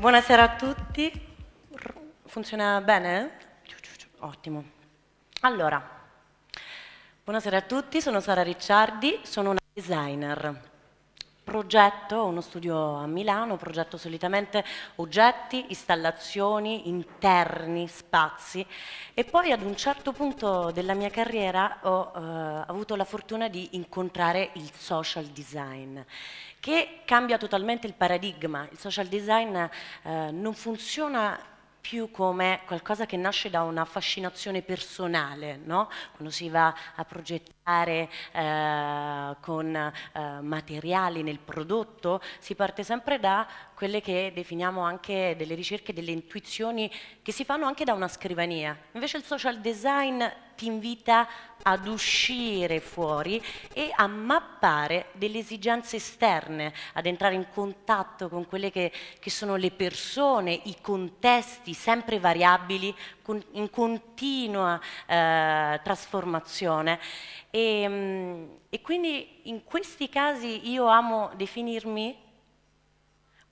Buonasera a tutti. Funziona bene? Ottimo. Allora, buonasera a tutti, sono Sara Ricciardi, sono una designer. Progetto, uno studio a Milano, progetto solitamente oggetti, installazioni, interni, spazi e poi ad un certo punto della mia carriera ho eh, avuto la fortuna di incontrare il social design che cambia totalmente il paradigma. Il social design eh, non funziona più come qualcosa che nasce da una fascinazione personale, no? quando si va a progettare eh, con eh, materiali nel prodotto, si parte sempre da quelle che definiamo anche delle ricerche, delle intuizioni che si fanno anche da una scrivania. Invece il social design ti invita ad uscire fuori e a mappare delle esigenze esterne, ad entrare in contatto con quelle che, che sono le persone, i contesti sempre variabili, con, in continua eh, trasformazione. E, mm, e quindi in questi casi io amo definirmi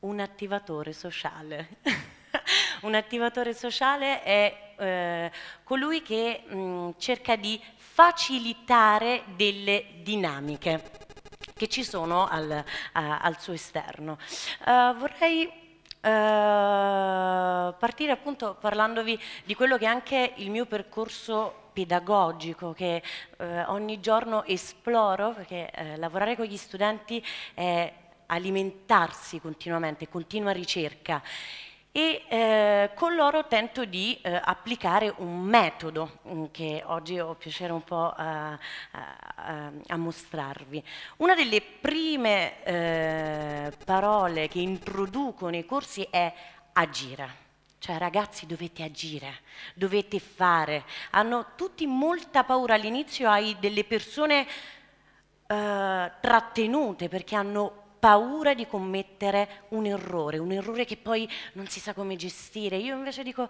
un attivatore sociale. un attivatore sociale è eh, colui che mh, mm, cerca di facilitare delle dinamiche che ci sono al, a, al suo esterno. Uh, vorrei Uh, partire appunto parlandovi di quello che è anche il mio percorso pedagogico che uh, ogni giorno esploro perché uh, lavorare con gli studenti è alimentarsi continuamente, continua ricerca e eh, con loro tento di eh, applicare un metodo mm, che oggi ho piacere un po' a, eh, a, eh, eh, a mostrarvi. Una delle prime eh, parole che introduco nei corsi è agire. Cioè ragazzi dovete agire, dovete fare. Hanno tutti molta paura. All'inizio hai delle persone trattenute perché hanno paura di commettere un errore, un errore che poi non si sa come gestire. Io invece dico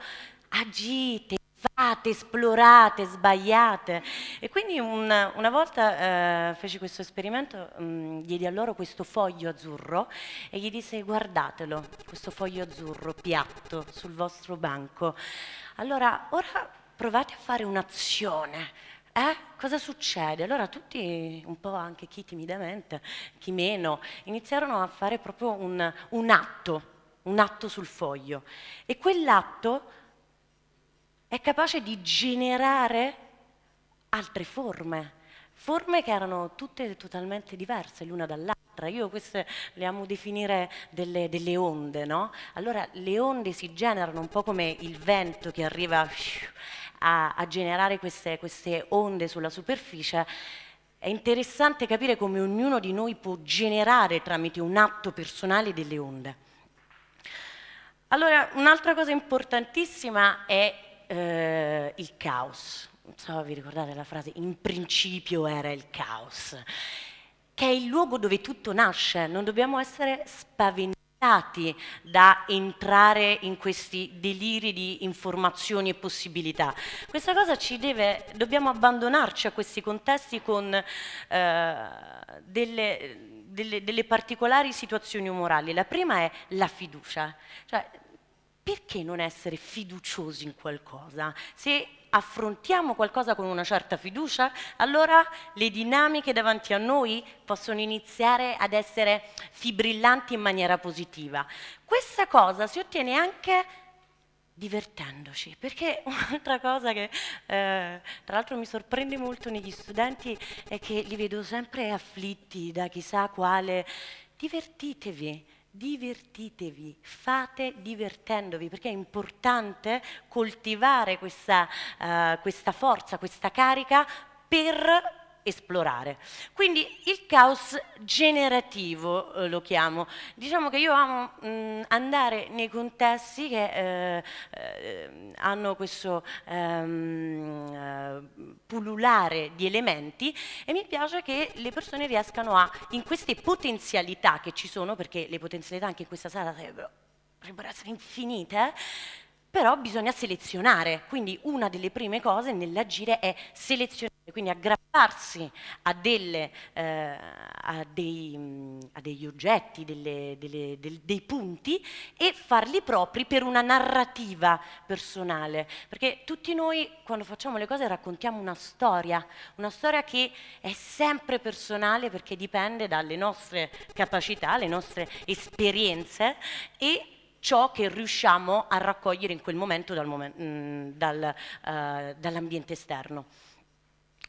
agite, fate, esplorate, sbagliate. E quindi una, una volta eh, feci questo esperimento, mh, mm, diedi a loro questo foglio azzurro e gli disse guardatelo, questo foglio azzurro piatto sul vostro banco. Allora, ora provate a fare un'azione eh, cosa succede? Allora tutti, un po' anche chi timidamente, chi meno, iniziarono a fare proprio un, un atto, un atto sul foglio. E quell'atto è capace di generare altre forme, forme che erano tutte totalmente diverse l'una dall'altra. Io queste le amo definire delle, delle, onde, no? Allora le onde si generano un po' come il vento che arriva a, a generare queste, queste onde sulla superficie, è interessante capire come ognuno di noi può generare tramite un atto personale delle onde. Allora, un'altra cosa importantissima è eh, il caos. Non so, vi ricordate la frase, in principio era il caos, che è il luogo dove tutto nasce, non dobbiamo essere spaventati da entrare in questi deliri di informazioni e possibilità. Questa cosa ci deve, dobbiamo abbandonarci a questi contesti con eh, delle, delle, delle particolari situazioni umorali. La prima è la fiducia, cioè perché non essere fiduciosi in qualcosa? Se affrontiamo qualcosa con una certa fiducia, allora le dinamiche davanti a noi possono iniziare ad essere fibrillanti in maniera positiva. Questa cosa si ottiene anche divertendoci, perché un'altra cosa che eh, tra l'altro mi sorprende molto negli studenti è che li vedo sempre afflitti da chissà quale divertitevi, divertitevi, fate divertendovi, perché è importante coltivare questa, uh, questa forza, questa carica per esplorare. Quindi il caos generativo eh, lo chiamo. Diciamo che io amo mh, mm, andare nei contesti che eh, eh, hanno questo ehm, eh, pululare di elementi e mi piace che le persone riescano a, in queste potenzialità che ci sono, perché le potenzialità anche in questa sala sarebbero, sarebbero essere infinite, però bisogna selezionare, quindi una delle prime cose nell'agire è selezionare, quindi aggrapparsi a, delle, eh, a, dei, mm, a degli oggetti, delle, delle, del, dei punti e farli propri per una narrativa personale, perché tutti noi quando facciamo le cose raccontiamo una storia, una storia che è sempre personale perché dipende dalle nostre capacità, le nostre esperienze e ciò che riusciamo a raccogliere in quel momento dal momen mm, dal, eh, dall'ambiente esterno.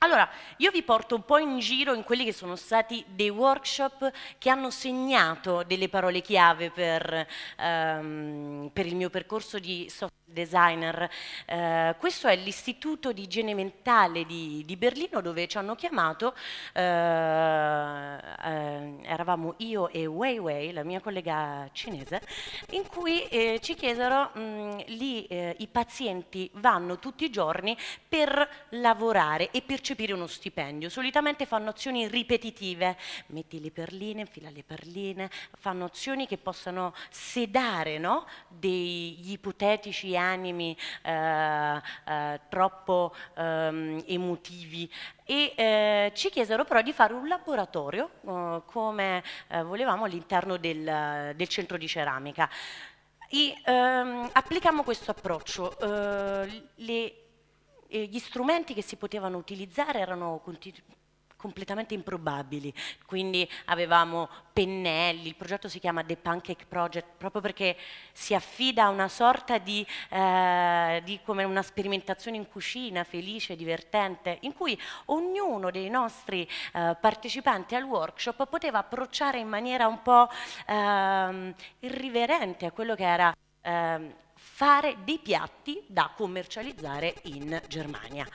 Allora, io vi porto un po' in giro in quelli che sono stati dei workshop che hanno segnato delle parole chiave per, ehm, per il mio percorso di software designer. Eh, questo è l'Istituto di Igiene Mentale di, di, Berlino dove ci hanno chiamato, eh, eh, eravamo io e Weiwei, la mia collega cinese, in cui eh, ci chiesero, mh, mm, lì eh, i pazienti vanno tutti i giorni per lavorare e per percepire uno stipendio. Solitamente fanno azioni ripetitive, metti le perline, infila le perline, fanno azioni che possano sedare no? degli ipotetici animi eh, eh, troppo eh, emotivi e eh, ci chiesero però di fare un laboratorio eh, come eh, volevamo all'interno del, del, centro di ceramica. E, ehm, applicammo questo approccio, eh, le e gli strumenti che si potevano utilizzare erano completamente improbabili, quindi avevamo pennelli, il progetto si chiama The Pancake Project proprio perché si affida a una sorta di, eh, di come una sperimentazione in cucina felice, divertente, in cui ognuno dei nostri eh, partecipanti al workshop poteva approcciare in maniera un po' eh, irriverente a quello che era ehm, fare dei piatti da commercializzare in Germania.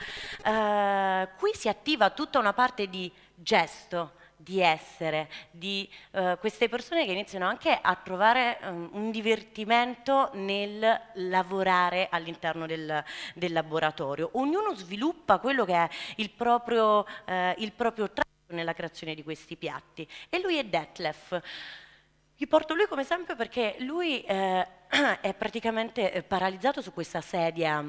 Eh, qui si attiva tutta una parte di gesto, di essere, di eh, queste persone che iniziano anche a trovare eh, un divertimento nel lavorare all'interno del, del, laboratorio. Ognuno sviluppa quello che è il proprio, eh, il proprio tratto nella creazione di questi piatti e lui è Detlef. Vi porto lui come esempio perché lui eh, è praticamente eh, paralizzato su questa sedia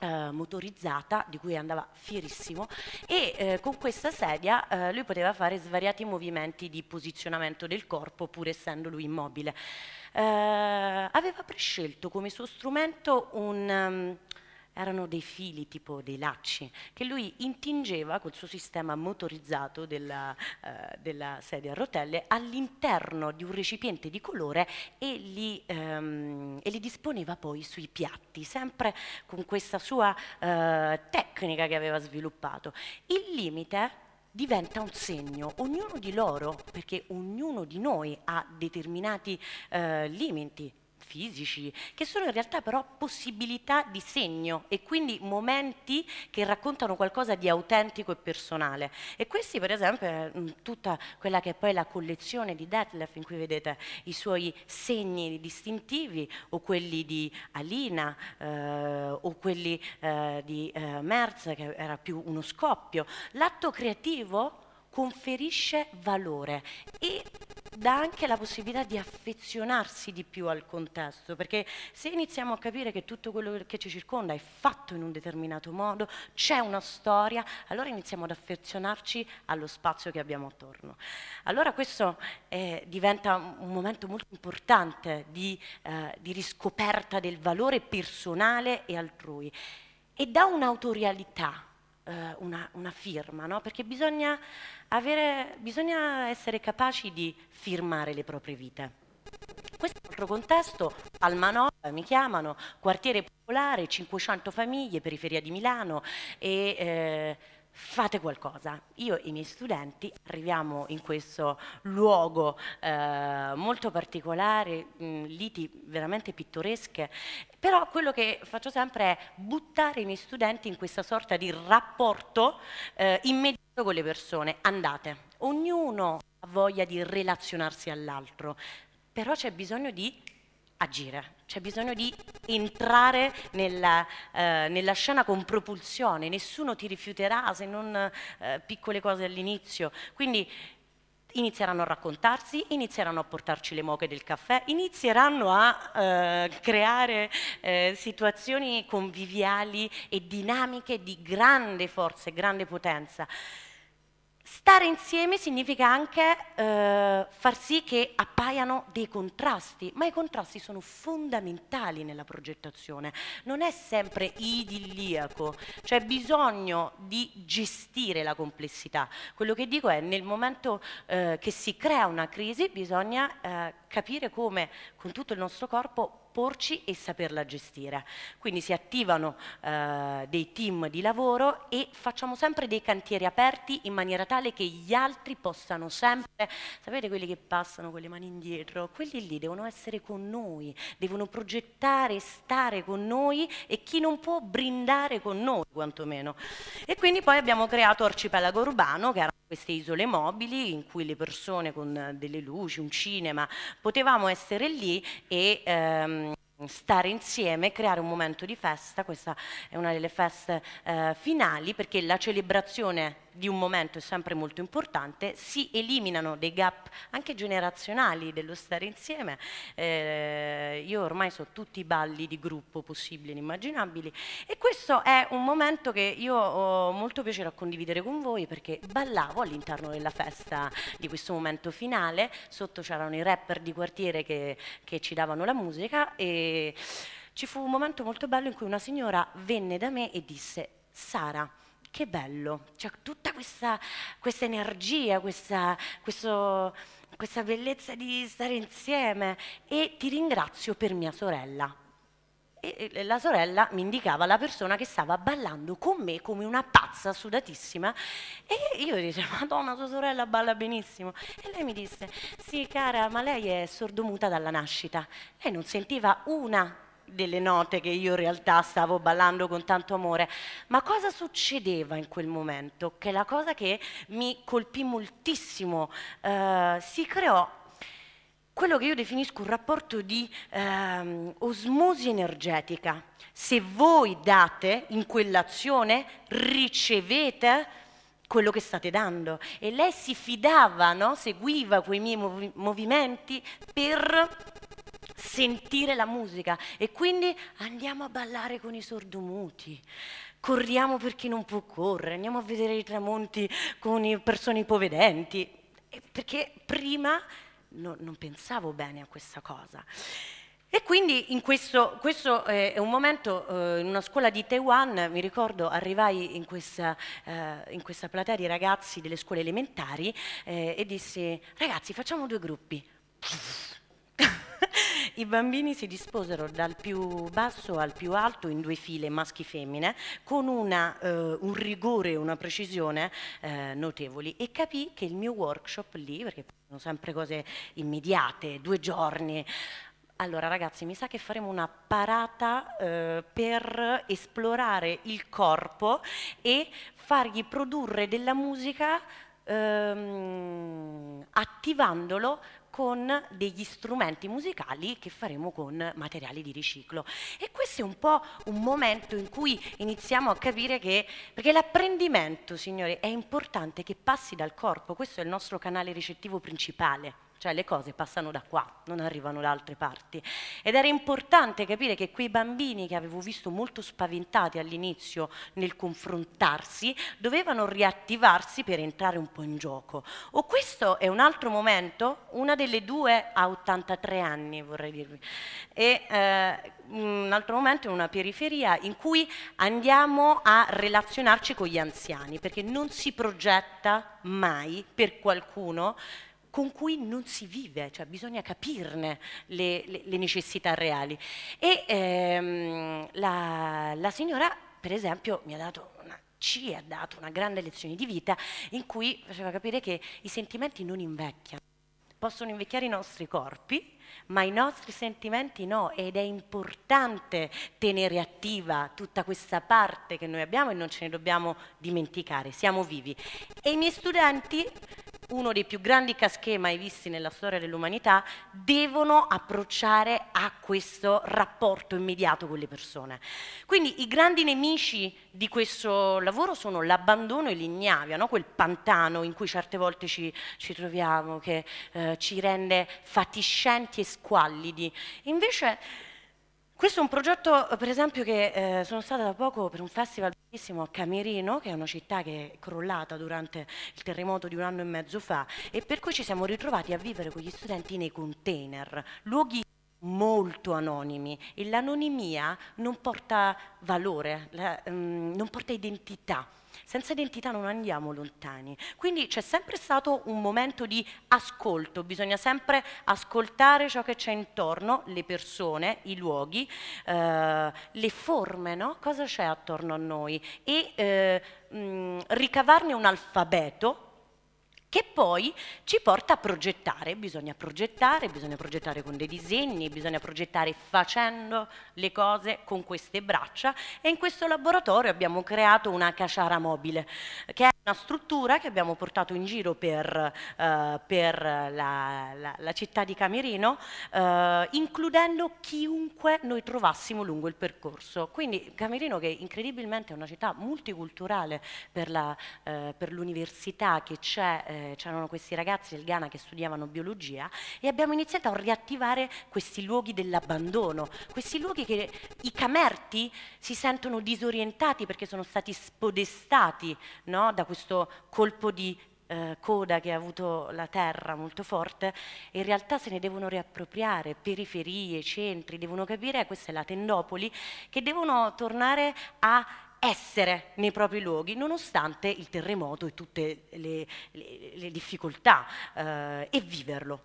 eh, motorizzata di cui andava fierissimo e eh, con questa sedia eh, lui poteva fare svariati movimenti di posizionamento del corpo pur essendo lui immobile. Eh, aveva prescelto come suo strumento un, um, erano dei fili, tipo dei lacci, che lui intingeva col suo sistema motorizzato della, eh, della sedia a rotelle all'interno di un recipiente di colore e li, ehm, e li, disponeva poi sui piatti, sempre con questa sua eh, tecnica che aveva sviluppato. Il limite diventa un segno, ognuno di loro, perché ognuno di noi ha determinati eh, limiti fisici, che sono in realtà però possibilità di segno e quindi momenti che raccontano qualcosa di autentico e personale. E questi per esempio è mm, tutta quella che è poi la collezione di Detlef in cui vedete i suoi segni distintivi o quelli di Alina eh, o quelli eh, di eh, Merz che era più uno scoppio. L'atto creativo conferisce valore e dà anche la possibilità di affezionarsi di più al contesto, perché se iniziamo a capire che tutto quello che ci circonda è fatto in un determinato modo, c'è una storia, allora iniziamo ad affezionarci allo spazio che abbiamo attorno. Allora questo eh, diventa un momento molto importante di, eh, di riscoperta del valore personale e altrui e dà un'autorialità eh, una, una, firma, no? perché bisogna, avere, bisogna essere capaci di firmare le proprie vite. Questo è un altro contesto, Palmanova eh, mi chiamano, quartiere popolare, 500 famiglie, periferia di Milano e eh, fate qualcosa. Io e i miei studenti arriviamo in questo luogo eh, molto particolare, mh, mm, liti veramente pittoresche, però quello che faccio sempre è buttare i miei studenti in questa sorta di rapporto eh, immediato con le persone. Andate, ognuno ha voglia di relazionarsi all'altro, però c'è bisogno di agire, c'è bisogno di entrare nella, eh, nella, scena con propulsione, nessuno ti rifiuterà se non eh, piccole cose all'inizio. Quindi inizieranno a raccontarsi, inizieranno a portarci le moche del caffè, inizieranno a eh, creare eh, situazioni conviviali e dinamiche di grande forza e grande potenza. Stare insieme significa anche eh, far sì che appaiano dei contrasti, ma i contrasti sono fondamentali nella progettazione, non è sempre idilliaco, c'è cioè bisogno di gestire la complessità. Quello che dico è nel momento eh, che si crea una crisi bisogna eh, capire come con tutto il nostro corpo porci e saperla gestire. Quindi si attivano eh, dei team di lavoro e facciamo sempre dei cantieri aperti in maniera tale che gli altri possano sempre, sapete quelli che passano con le mani indietro, quelli lì devono essere con noi, devono progettare, stare con noi e chi non può brindare con noi quantomeno. E quindi poi abbiamo creato Arcipelago Urbano che era queste isole mobili in cui le persone con delle luci, un cinema, potevamo essere lì e ehm, stare insieme, creare un momento di festa, questa è una delle feste eh, finali perché la celebrazione di un momento è sempre molto importante, si eliminano dei gap anche generazionali dello stare insieme. Eh, io ormai so tutti i balli di gruppo possibili e immaginabili e questo è un momento che io ho molto piacere a condividere con voi perché ballavo all'interno della festa di questo momento finale, sotto c'erano i rapper di quartiere che, che ci davano la musica e ci fu un momento molto bello in cui una signora venne da me e disse Sara, che bello, c'è cioè, tutta questa, questa energia, questa, questo, questa bellezza di stare insieme e ti ringrazio per mia sorella. E la sorella mi indicava la persona che stava ballando con me come una pazza sudatissima e io dicevo madonna tua sorella balla benissimo e lei mi disse sì cara ma lei è sordomuta dalla nascita lei non sentiva una delle note che io in realtà stavo ballando con tanto amore, ma cosa succedeva in quel momento? Che la cosa che mi colpì moltissimo, eh, si creò quello che io definisco un rapporto di ehm, osmosi energetica. Se voi date in quell'azione, ricevete quello che state dando. E lei si fidava, no? seguiva quei miei movimenti per sentire la musica e quindi andiamo a ballare con i sordomuti. Corriamo per chi non può correre, andiamo a vedere i tramonti con le persone ipovedenti, perché prima no, non pensavo bene a questa cosa. E quindi in questo, questo eh, è un momento, eh, in una scuola di Taiwan, mi ricordo, arrivai in questa, eh, in questa platea di ragazzi delle scuole elementari eh, e dissi, ragazzi facciamo due gruppi. I bambini si disposero dal più basso al più alto in due file maschi-femmine con una, eh, un rigore e una precisione eh, notevoli e capì che il mio workshop lì, perché sono sempre cose immediate, due giorni, allora ragazzi, mi sa che faremo una parata eh, per esplorare il corpo e fargli produrre della musica ehm, attivandolo con degli strumenti musicali che faremo con materiali di riciclo. E questo è un po' un momento in cui iniziamo a capire che, perché l'apprendimento, signore, è importante che passi dal corpo, questo è il nostro canale ricettivo principale cioè le cose passano da qua, non arrivano da altre parti. Ed era importante capire che quei bambini che avevo visto molto spaventati all'inizio nel confrontarsi, dovevano riattivarsi per entrare un po' in gioco. O questo è un altro momento, una delle due ha 83 anni, vorrei dirvi, e eh, un altro momento in una periferia in cui andiamo a relazionarci con gli anziani, perché non si progetta mai per qualcuno con cui non si vive, cioè bisogna capirne le, le, le necessità reali. E ehm, la, la signora, per esempio, mi ha dato una ci ha dato una grande lezione di vita in cui faceva capire che i sentimenti non invecchiano. Possono invecchiare i nostri corpi, ma i nostri sentimenti no, ed è importante tenere attiva tutta questa parte che noi abbiamo e non ce ne dobbiamo dimenticare, siamo vivi. E i miei studenti uno dei più grandi casché mai visti nella storia dell'umanità, devono approcciare a questo rapporto immediato con le persone. Quindi i grandi nemici di questo lavoro sono l'abbandono e l'ignavia, no? quel pantano in cui certe volte ci, ci troviamo, che eh, ci rende fatiscenti e squallidi. Invece questo è un progetto, per esempio, che eh, sono stata da poco per un festival bellissimo a Camerino, che è una città che è crollata durante il terremoto di un anno e mezzo fa, e per cui ci siamo ritrovati a vivere con gli studenti nei container, luoghi molto anonimi e l'anonimia non porta valore, la, mh, mm, non porta identità senza identità non andiamo lontani. Quindi c'è sempre stato un momento di ascolto, bisogna sempre ascoltare ciò che c'è intorno, le persone, i luoghi, eh, le forme, no? cosa c'è attorno a noi e eh, mh, ricavarne un alfabeto che poi ci porta a progettare, bisogna progettare, bisogna progettare con dei disegni, bisogna progettare facendo le cose con queste braccia e in questo laboratorio abbiamo creato una caciara mobile che è una struttura che abbiamo portato in giro per, eh, per la, la, la, città di Camerino eh, includendo chiunque noi trovassimo lungo il percorso. Quindi Camerino che incredibilmente è una città multiculturale per eh, l'università eh, che c'è eh, eh, c'erano questi ragazzi del Ghana che studiavano biologia e abbiamo iniziato a riattivare questi luoghi dell'abbandono, questi luoghi che i camerti si sentono disorientati perché sono stati spodestati no? da questo colpo di eh, coda che ha avuto la terra molto forte, in realtà se ne devono riappropriare, periferie, centri, devono capire, questa è la Tendopoli, che devono tornare a essere nei propri luoghi nonostante il terremoto e tutte le, le, le difficoltà eh, e viverlo.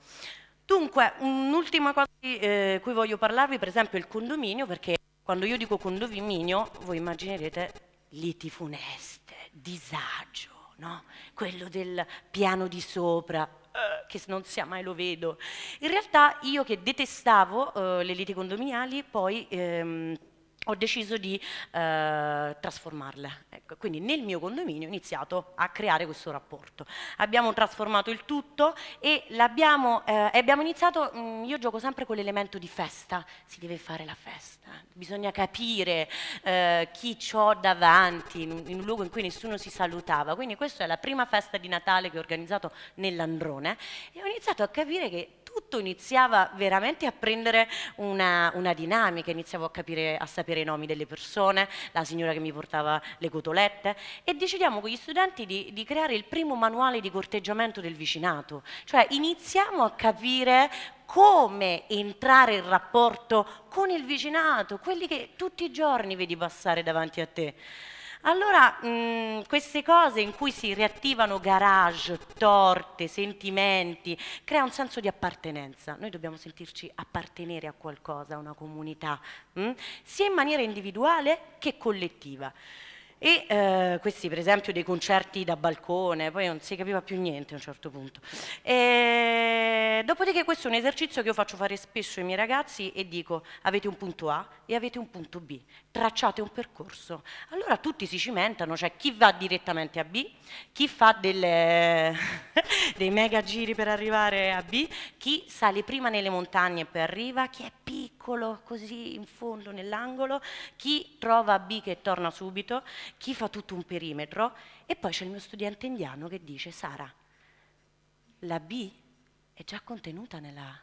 Dunque, un'ultima cosa di eh, cui voglio parlarvi, per esempio il condominio, perché quando io dico condominio voi immaginerete liti funeste, disagio, no? quello del piano di sopra, eh, che non sia mai lo vedo. In realtà io che detestavo eh, le liti condominiali, poi... Ehm, ho deciso di eh, trasformarle. Ecco, quindi nel mio condominio ho iniziato a creare questo rapporto. Abbiamo trasformato il tutto e abbiamo, eh, abbiamo iniziato, mh, mm, io gioco sempre con l'elemento di festa, si deve fare la festa, bisogna capire eh, chi ho davanti in un, in un, luogo in cui nessuno si salutava. Quindi questa è la prima festa di Natale che ho organizzato nell'Androne e ho iniziato a capire che tutto iniziava veramente a prendere una, una dinamica, iniziavo a, capire, a sapere i nomi delle persone, la signora che mi portava le cotolette e decidiamo con gli studenti di, di creare il primo manuale di corteggiamento del vicinato, cioè iniziamo a capire come entrare in rapporto con il vicinato, quelli che tutti i giorni vedi passare davanti a te. Allora, mh, mm, queste cose in cui si riattivano garage, torte, sentimenti, crea un senso di appartenenza. Noi dobbiamo sentirci appartenere a qualcosa, a una comunità, mh? Mm? sia in maniera individuale che collettiva. E eh, questi per esempio dei concerti da balcone, poi non si capiva più niente a un certo punto. E... Dopodiché questo è un esercizio che io faccio fare spesso ai miei ragazzi e dico avete un punto A e avete un punto B, tracciate un percorso. Allora tutti si cimentano, cioè chi va direttamente a B, chi fa delle... dei mega giri per arrivare a B, chi sale prima nelle montagne e poi arriva, chi è piccolo piccolo così in fondo nell'angolo, chi trova B che torna subito, chi fa tutto un perimetro e poi c'è il mio studente indiano che dice Sara, la B è già contenuta nella A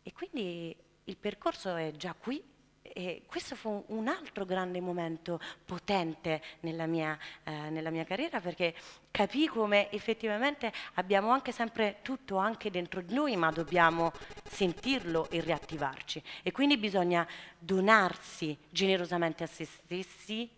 e quindi il percorso è già qui e questo fu un altro grande momento potente nella mia, eh, nella mia, carriera perché capì come effettivamente abbiamo anche sempre tutto anche dentro di noi ma dobbiamo sentirlo e riattivarci e quindi bisogna donarsi generosamente a se stessi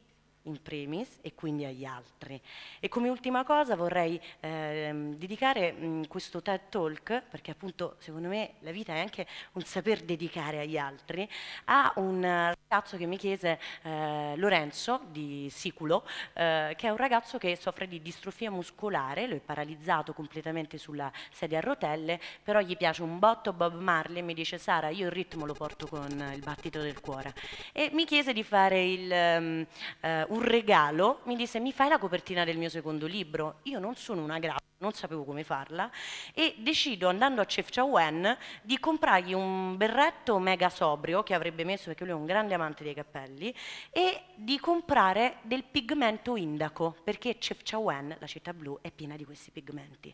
in primis e quindi agli altri. E come ultima cosa vorrei ehm, dedicare mh, mm, questo TED Talk, perché appunto secondo me la vita è anche un saper dedicare agli altri, a un ragazzo che mi chiese eh, Lorenzo di Siculo, eh, che è un ragazzo che soffre di distrofia muscolare, lo è paralizzato completamente sulla sedia a rotelle, però gli piace un botto Bob Marley e mi dice Sara io il ritmo lo porto con il battito del cuore e mi chiese di fare il, um, uh, un regalo, mi disse mi fai la copertina del mio secondo libro, io non sono una grafica non sapevo come farla, e decido andando a Cefchaouen di comprargli un berretto mega sobrio che avrebbe messo perché lui è un grande amante dei cappelli e di comprare del pigmento indaco perché Cefchaouen, la città blu, è piena di questi pigmenti.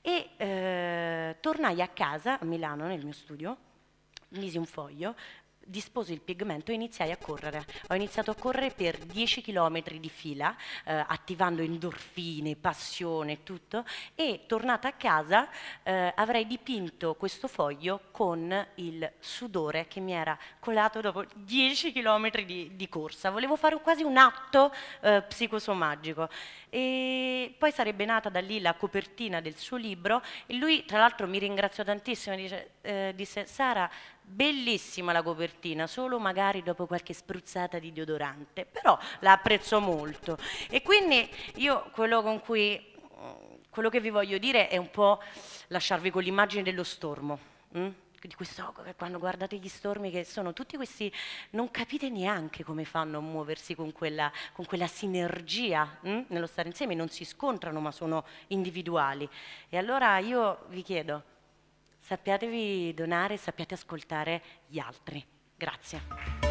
E eh, tornai a casa, a Milano, nel mio studio, misi un foglio, disposi il pigmento e iniziai a correre. Ho iniziato a correre per 10 km di fila, eh, attivando endorfine, passione, tutto, e tornata a casa eh, avrei dipinto questo foglio con il sudore che mi era colato dopo 10 km di, di corsa. Volevo fare quasi un atto eh, psicosomagico. E poi sarebbe nata da lì la copertina del suo libro e lui tra l'altro mi ringraziò tantissimo, dice, eh, disse Sara, Bellissima la copertina, solo magari dopo qualche spruzzata di deodorante, però la apprezzo molto. E quindi io quello con cui mm, quello che vi voglio dire è un po' lasciarvi con l'immagine dello stormo. Hm? Di questo, quando guardate gli stormi che sono tutti questi, non capite neanche come fanno a muoversi con quella, con quella sinergia hm? nello stare insieme, non si scontrano ma sono individuali. E allora io vi chiedo, sappiatevi donare, sappiate ascoltare gli altri. Grazie.